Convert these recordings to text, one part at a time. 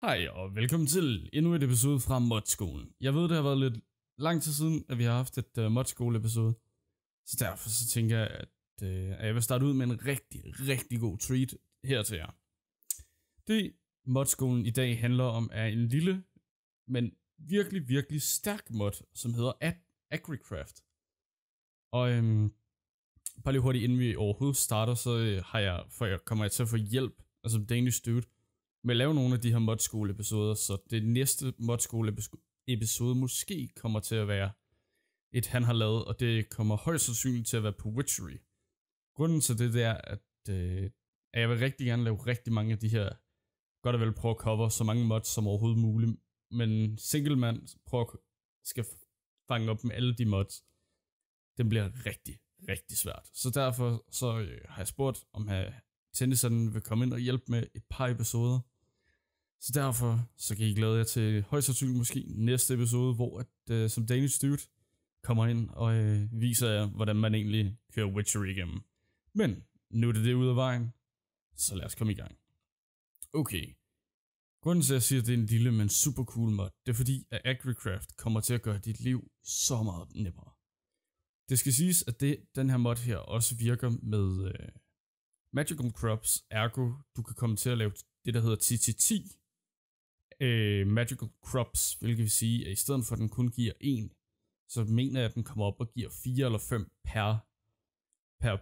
Hej og velkommen til endnu et episode fra Modskolen. Jeg ved, det har været lidt lang tid siden, at vi har haft et uh, Modskole-episode. Så derfor så tænker jeg, at, uh, at jeg vil starte ud med en rigtig, rigtig god treat her til jer. Det Modskolen i dag handler om er en lille, men virkelig, virkelig stærk mod, som hedder Ag- Agricraft. Og øhm, bare lige hurtigt, inden vi overhovedet starter, så øh, har jeg, for jeg kommer jeg til at få hjælp, altså Danish Dude, med at lave nogle af de her mod episoder, så det næste mod episode måske kommer til at være et, han har lavet, og det kommer højst sandsynligt til at være på Witchery. Grunden til det, det er, at, øh, at jeg vil rigtig gerne lave rigtig mange af de her, godt og vel prøve at cover så mange mods som overhovedet muligt, men single man prøver at, skal fange op med alle de mods, den bliver rigtig, rigtig svært. Så derfor så øh, har jeg spurgt, om øh, Tennyson vil komme ind og hjælpe med et par episoder. Så derfor, så kan I glæde jer til højst sandsynligt måske næste episode, hvor at, øh, som Danish Dude kommer ind og øh, viser jer, hvordan man egentlig kører Witcher igennem. Men nu er det det ud af vejen, så lad os komme i gang. Okay. Grunden til, at jeg siger, at det er en lille, men super cool mod, det er fordi, at AgriCraft kommer til at gøre dit liv så meget nemmere. Det skal siges, at det, den her mod her også virker med øh, Magical Crops, ergo du kan komme til at lave det, der hedder tt 10 øh, Magical Crops, hvilket vil sige, at i stedet for at den kun giver en, så mener jeg, at den kommer op og giver fire eller fem per, per,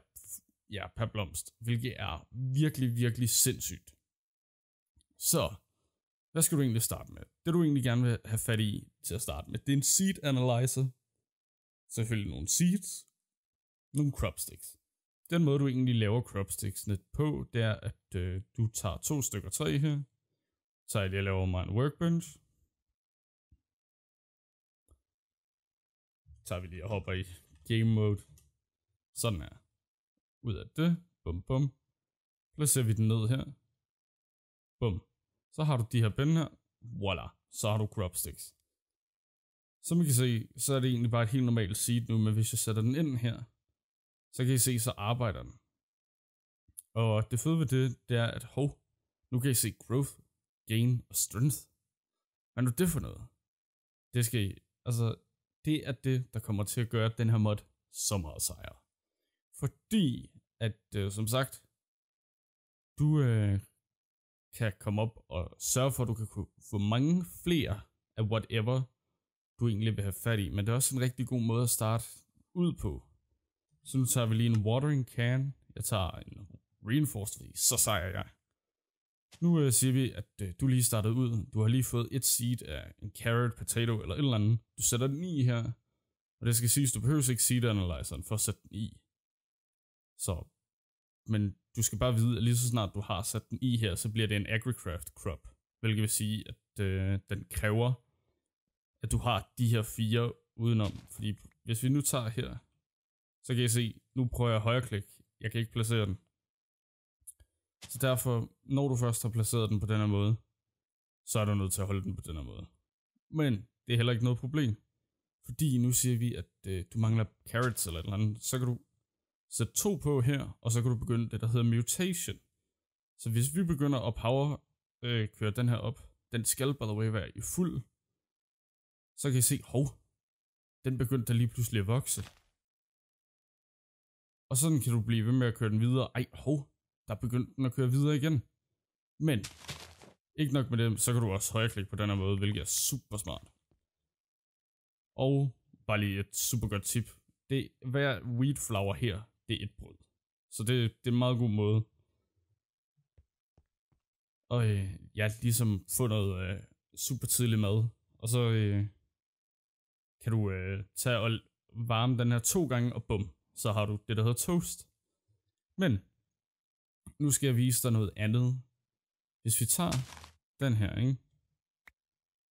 ja, per blomst, hvilket er virkelig, virkelig sindssygt. Så, hvad skal du egentlig starte med? Det du egentlig gerne vil have fat i til at starte med, det er en seed analyzer. Selvfølgelig nogle seeds, nogle cropsticks. Den måde, du egentlig laver sticks på, det er, at øh, du tager to stykker træ her, så jeg laver mig en workbench. Så tager vi lige og hopper i game mode. Sådan her. Ud af det. Bum bum. Placerer vi den ned her. Bum. Så har du de her pinde her. Voila. Så har du crop sticks. Som I kan se, så er det egentlig bare et helt normalt seed nu, men hvis jeg sætter den ind her, så kan I se, så arbejder den. Og det fede ved det, det er, at hov, nu kan I se growth gain og strength. Hvad er nu det for noget? Det skal I, altså, det er det, der kommer til at gøre den her mod så meget sejre. Fordi, at øh, som sagt, du øh, kan komme op og sørge for, at du kan få mange flere af whatever, du egentlig vil have fat i. Men det er også en rigtig god måde at starte ud på. Så nu tager vi lige en watering can. Jeg tager en reinforced, fordi så sejrer jeg. Nu øh, siger vi, at øh, du lige startede ud. Du har lige fået et seed af en carrot, potato eller et eller andet. Du sætter den i her. Og det skal siges, du behøver ikke seed analyzeren for at sætte den i. Så, men du skal bare vide, at lige så snart du har sat den i her, så bliver det en agricraft crop. Hvilket vil sige, at øh, den kræver, at du har de her fire udenom. Fordi hvis vi nu tager her, så kan I se, nu prøver jeg at højreklik. Jeg kan ikke placere den. Så derfor, når du først har placeret den på den her måde, så er du nødt til at holde den på den her måde. Men det er heller ikke noget problem. Fordi nu siger vi, at øh, du mangler carrots eller et eller andet, så kan du sætte to på her, og så kan du begynde det, der hedder mutation. Så hvis vi begynder at power øh, køre den her op, den skal by the way være i fuld, så kan I se, hov, den begyndte der lige pludselig at vokse. Og sådan kan du blive ved med at køre den videre. Ej, hov, der begyndte at køre videre igen. Men, ikke nok med det, så kan du også højreklikke på den her måde, hvilket er super smart. Og bare lige et super godt tip. Det, hver wheat flour her, det er et brød. Så det, det er en meget god måde. Og øh, ja, ligesom få noget øh, super tidlig mad. Og så øh, kan du øh, tage og varme den her to gange, og bum, så har du det, der hedder toast. Men nu skal jeg vise dig noget andet. Hvis vi tager den her, ikke?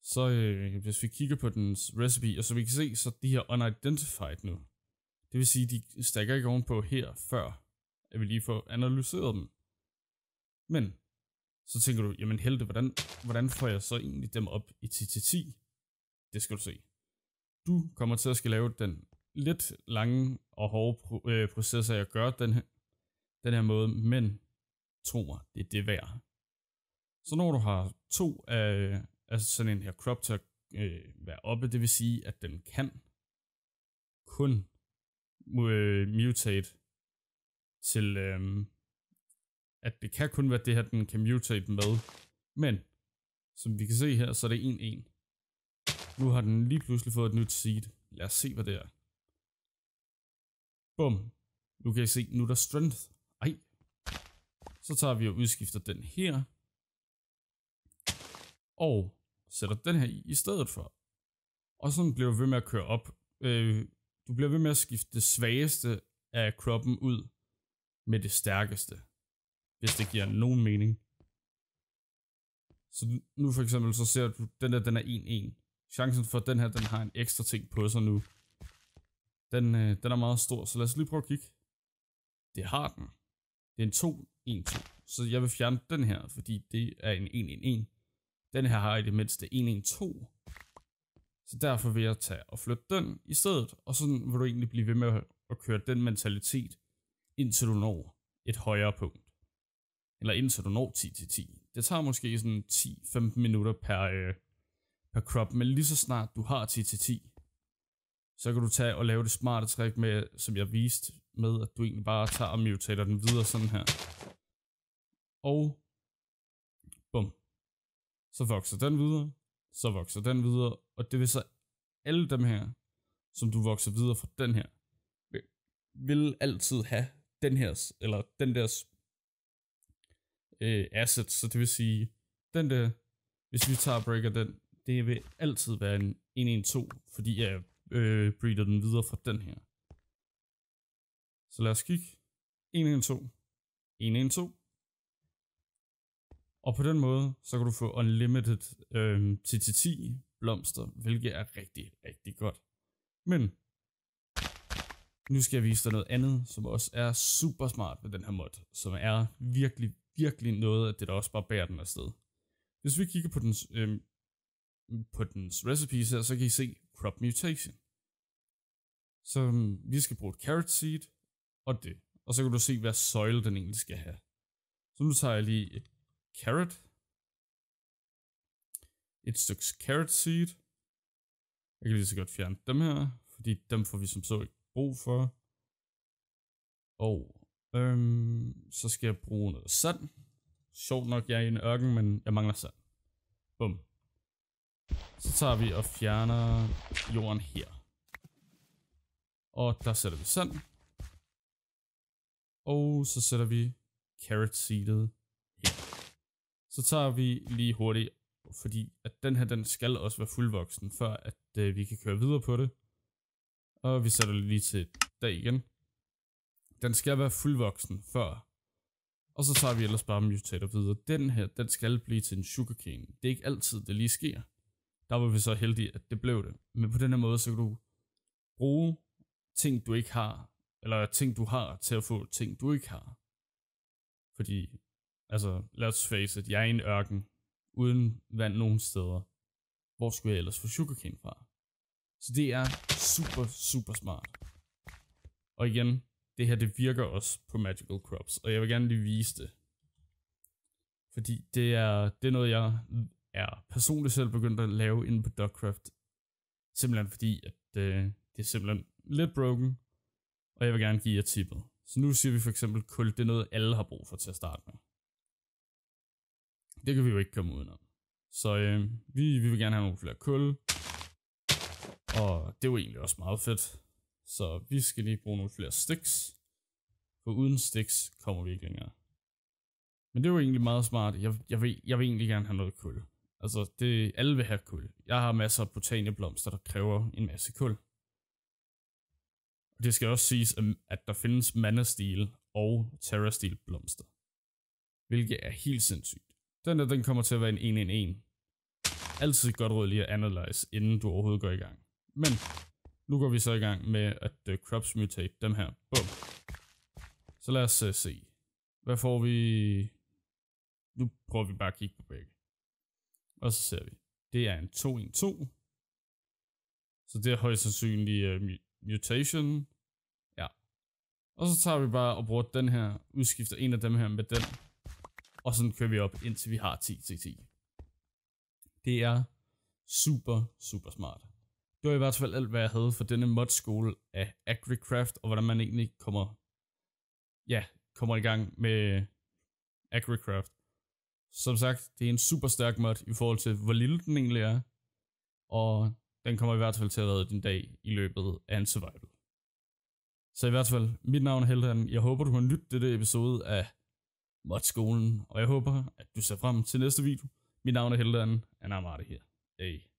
Så øh, hvis vi kigger på dens recipe, og så vi kan se, så de her unidentified nu. Det vil sige, de stakker ikke ovenpå her, før at vi lige får analyseret dem. Men så tænker du, jamen Helte, hvordan, hvordan får jeg så egentlig dem op i 10-10? Det skal du se. Du kommer til at skal lave den lidt lange og hårde pro øh, proces af at gøre den her, den her måde, men Tro mig, det er det værd. Så når du har to af, af sådan en her crop til at øh, være oppe, det vil sige, at den kan kun øh, mutate til, øh, at det kan kun være det her, den kan mutate med. Men, som vi kan se her, så er det 1-1. Nu har den lige pludselig fået et nyt seed. Lad os se, hvad det er. Bum. Nu kan I se, nu er der strength så tager vi og udskifter den her. Og sætter den her i, i stedet for. Og sådan bliver du ved med at køre op. Øh, du bliver ved med at skifte det svageste af kroppen ud med det stærkeste. Hvis det giver nogen mening. Så nu for eksempel, så ser du, den der, den er 1-1. Chancen for, at den her, den har en ekstra ting på sig nu. Den, øh, den er meget stor, så lad os lige prøve at kigge. Det har den. Det er en 2 1, 2. Så jeg vil fjerne den her, fordi det er en 1, 1, 1. Den her har i det mindste 1, 1, 2. Så derfor vil jeg tage og flytte den i stedet, og sådan vil du egentlig blive ved med at køre den mentalitet, indtil du når et højere punkt. Eller indtil du når 10 til 10. Det tager måske sådan 10-15 minutter per, øh, per crop, men lige så snart du har 10 til 10, så kan du tage og lave det smarte trick med, som jeg viste med, at du egentlig bare tager og mutater den videre sådan her og bum. Så vokser den videre, så vokser den videre, og det vil så alle dem her, som du vokser videre fra den her, vil altid have den her, eller den deres øh, asset, så det vil sige, den der, hvis vi tager breaker den, det vil altid være en 112, fordi jeg øh, breeder den videre fra den her. Så lad os kigge. 112, 112, og på den måde, så kan du få unlimited øh, 10-10 blomster, hvilket er rigtig, rigtig godt. Men nu skal jeg vise dig noget andet, som også er super smart ved den her mod, som er virkelig, virkelig noget af det, der også bare bærer den afsted. Hvis vi kigger på dens, øh, på dens recipes her, så kan I se crop mutation. Så øh, vi skal bruge et carrot seed og det. Og så kan du se, hvad soil den egentlig skal have. Så nu tager jeg lige et carrot. Et stykke carrot seed. Jeg kan lige så godt fjerne dem her, fordi dem får vi som så ikke brug for. Og øhm, så skal jeg bruge noget sand. Sjovt nok, jeg er i en ørken, men jeg mangler sand. Bum. Så tager vi og fjerner jorden her. Og der sætter vi sand. Og så sætter vi carrot seedet så tager vi lige hurtigt, fordi at den her, den skal også være fuldvoksen, før at øh, vi kan køre videre på det. Og vi sætter lige til dag igen. Den skal være fuldvoksen før. Og så tager vi ellers bare mutator videre. Den her, den skal blive til en sugarcane. Det er ikke altid, det lige sker. Der var vi så heldige, at det blev det. Men på den her måde, så kan du bruge ting, du ikke har, eller ting, du har, til at få ting, du ikke har. Fordi Altså, lad os face it, jeg er i en ørken, uden vand nogen steder. Hvor skulle jeg ellers få sugarcane fra? Så det er super, super smart. Og igen, det her det virker også på Magical Crops, og jeg vil gerne lige vise det. Fordi det er, det er noget, jeg er personligt selv begyndt at lave inde på Duckcraft. Simpelthen fordi, at det, øh, det er simpelthen lidt broken, og jeg vil gerne give jer tippet. Så nu siger vi for eksempel kul, det er noget alle har brug for til at starte med. Det kan vi jo ikke komme udenom. Så øh, vi, vi vil gerne have nogle flere kul. Og det var egentlig også meget fedt. Så vi skal lige bruge nogle flere sticks. For uden sticks kommer vi ikke længere. Men det var egentlig meget smart. Jeg, jeg, vil, jeg vil egentlig gerne have noget kul. Altså, det, alle vil have kul. Jeg har masser af botanieblomster, der kræver en masse kul. Det skal også siges, at der findes manastil og terrastil blomster. Hvilket er helt sindssygt. Den der, den kommer til at være en 1 1 1 Altid godt råd lige at analyze, inden du overhovedet går i gang. Men nu går vi så i gang med at uh, crops mutate dem her. Bum. Så lad os uh, se. Hvad får vi? Nu prøver vi bare at kigge på begge. Og så ser vi. Det er en 2-1-2. Så det er højst sandsynligt uh, mutation. Ja. Og så tager vi bare og bruger den her, udskifter en af dem her med den. Og sådan kører vi op, indtil vi har 10 til 10. Det er super, super smart. Det var i hvert fald alt, hvad jeg havde for denne modskole af AgriCraft, og hvordan man egentlig kommer, ja, kommer i gang med AgriCraft. Som sagt, det er en super stærk mod i forhold til, hvor lille den egentlig er, og den kommer i hvert fald til at redde din dag i løbet af en survival. Så i hvert fald, mit navn er Heldan. Jeg håber, du har nydt dette episode af Modskolen, og jeg håber, at du ser frem til næste video. Mit navn er Heldan, and I'm out of here. Hey.